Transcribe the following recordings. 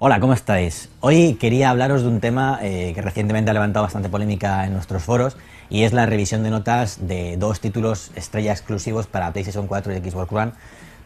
Hola, ¿cómo estáis? Hoy quería hablaros de un tema eh, que recientemente ha levantado bastante polémica en nuestros foros y es la revisión de notas de dos títulos estrella exclusivos para PlayStation 4 y Xbox One,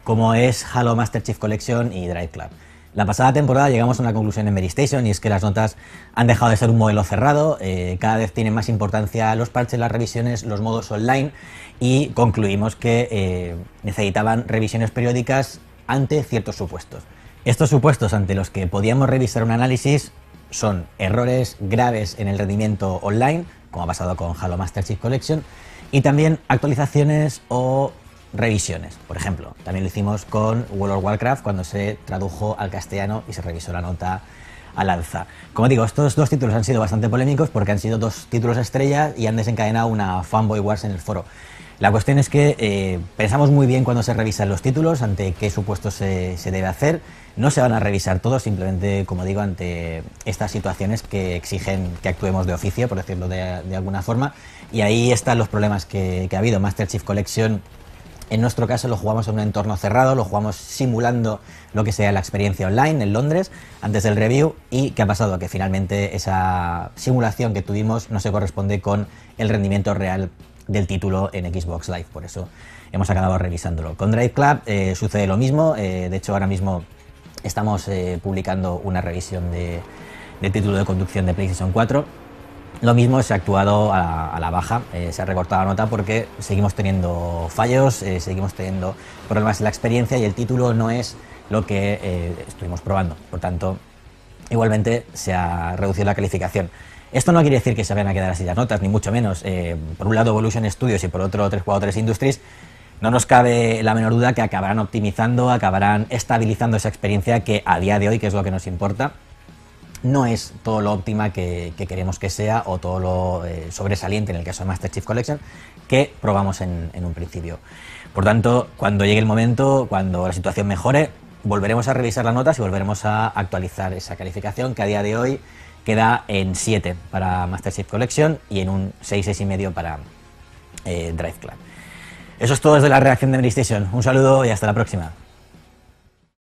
como es Halo Master Chief Collection y Drive Club. La pasada temporada llegamos a una conclusión en MeriStation y es que las notas han dejado de ser un modelo cerrado, eh, cada vez tienen más importancia los parches, las revisiones, los modos online y concluimos que eh, necesitaban revisiones periódicas ante ciertos supuestos. Estos supuestos ante los que podíamos revisar un análisis son errores graves en el rendimiento online, como ha pasado con Halo Master Chief Collection, y también actualizaciones o revisiones, por ejemplo. También lo hicimos con World of Warcraft cuando se tradujo al castellano y se revisó la nota al lanza. Como digo, estos dos títulos han sido bastante polémicos porque han sido dos títulos estrella y han desencadenado una fanboy wars en el foro. La cuestión es que eh, pensamos muy bien cuando se revisan los títulos, ante qué supuesto se, debe hacer. No se van a revisar todos, simplemente, como digo, ante estas situaciones que exigen que actuemos de oficio, por decirlo de, alguna forma. Y ahí están los problemas que, que ha habido. Master Chief Collection en nuestro caso lo jugamos en un entorno cerrado, lo jugamos simulando lo que sea la experiencia online en Londres antes del review y ¿qué ha pasado? Que finalmente esa simulación que tuvimos no se corresponde con el rendimiento real del título en Xbox Live, por eso hemos acabado revisándolo. Con Drive Club eh, sucede lo mismo, eh, de hecho ahora mismo estamos eh, publicando una revisión de, título de conducción de PlayStation 4. Lo mismo se ha actuado a, a la baja, se ha recortado la nota porque seguimos teniendo fallos, seguimos teniendo problemas en la experiencia y el título no es lo que estuvimos probando. Por tanto, igualmente se ha reducido la calificación. Esto no quiere decir que se vayan a quedar así las notas, ni mucho menos. Eh, por un lado Evolution Studios y por otro 343 Industries, no nos cabe la menor duda que acabarán optimizando, acabarán estabilizando esa experiencia que a día de hoy, que es lo que nos importa, no es todo lo óptima que, queremos que sea o todo lo eh, sobresaliente en el caso de Master Chief Collection que probamos en un principio. Por tanto, cuando llegue el momento, cuando la situación mejore, volveremos a revisar las notas y volveremos a actualizar esa calificación que a día de hoy queda en 7 para Mastership Collection y en un 6, 6,5 y medio para eh, Drive Club. Eso es todo desde la reacción de Station. Un saludo y hasta la próxima.